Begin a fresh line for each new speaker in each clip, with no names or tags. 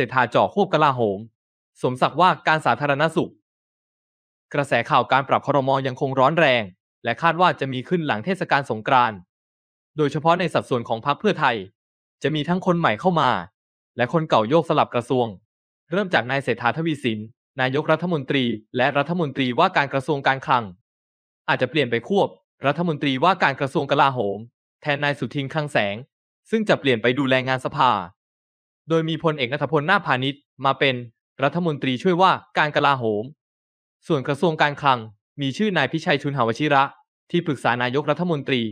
เศรษฐาจ่อควบกลาโหม สมศักดิ์ว่าการสาธารณสุข กระแสข่าวการปรับคอรมอยังคงร้อนแรง และคาดว่าจะมีขึ้นหลังเทศกาลสงกรานต์ โดยเฉพาะในสัดส่วนของพรรคเพื่อไทย จะมีทั้งคนใหม่เข้ามา และคนเก่าโยกสลับกระทรวง เริ่มจากนายเศรษฐาทวีสิน นายกรัฐมนตรีและรัฐมนตรีว่าการกระทรวงการคลัง อาจจะเปลี่ยนไปควบ รัฐมนตรีว่าการกระทรวงกลาโหม แทนนายสุทินคลังแสง ซึ่งจะเปลี่ยนไปดูแลงานสภาโดยมีพลเอกนัทพลนาพานิชมาเป็นรัฐมนตรีช่วยว่าการกลาโหม ส่วนกระทรวงการคลัง มีชื่อนายพิชัยชุนหาวชิระ ที่ปรึกษานายกรัฐมนตรี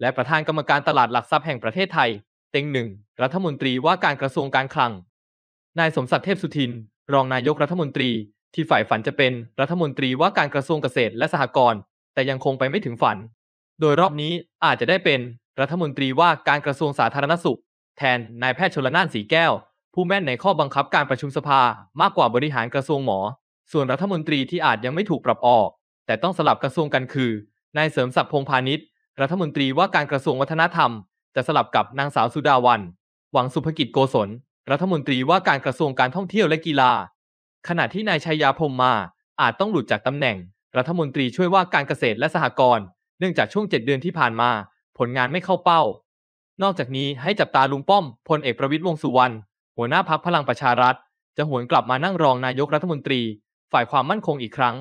และประธานกรรมการตลาดหลักทรัพย์แห่งประเทศไทย เต็งหนึ่งรัฐมนตรีว่าการกระทรวงการคลังนายสมศักดิ์เทพสุทิน รองนายกรัฐมนตรีที่ฝ่ายฝันจะเป็น รัฐมนตรีว่าการกระทรวงเกษตรและสหกรณ์แต่ยังคงไปไม่ถึงฝัน โดยรอบนี้อาจจะได้เป็น รัฐมนตรีว่าการกระทรวงสาธารณสุขแทนนายแพทย์ชลน่านสีแก้ว ผู้แม่นในข้อบังคับการประชุมสภามากกว่าบริหารกระทรวงหมอ ส่วนรัฐมนตรีที่อาจยังไม่ถูกปรับออก แต่ต้องสลับกระทรวงกันคือนายเสริมศักดิ์พงพาณิชย์รัฐมนตรีว่าการกระทรวงวัฒนธรรม จะสลับกับนางสาวสุดาวัน หวังสุภกิจโกศลรัฐมนตรีว่าการกระทรวงการท่องเที่ยวและกีฬา ขณะที่นายชัยยาพรมมาอาจต้องหลุดจากตำแหน่ง รัฐมนตรีช่วยว่าการเกษตรและสหกรณ์เนื่องจากช่วงเจ็ดเดือนที่ผ่านมา ผลงานไม่เข้าเป้านอกจากนี้ให้จับตาลุงป้อมพลเอกประวิตรวงสุวรรณหัวหน้าพักพลังประชารัฐจะหวนกลับมานั่งรองนายกรัฐมนตรี ฝ่ายความมั่นคงอีกครั้ง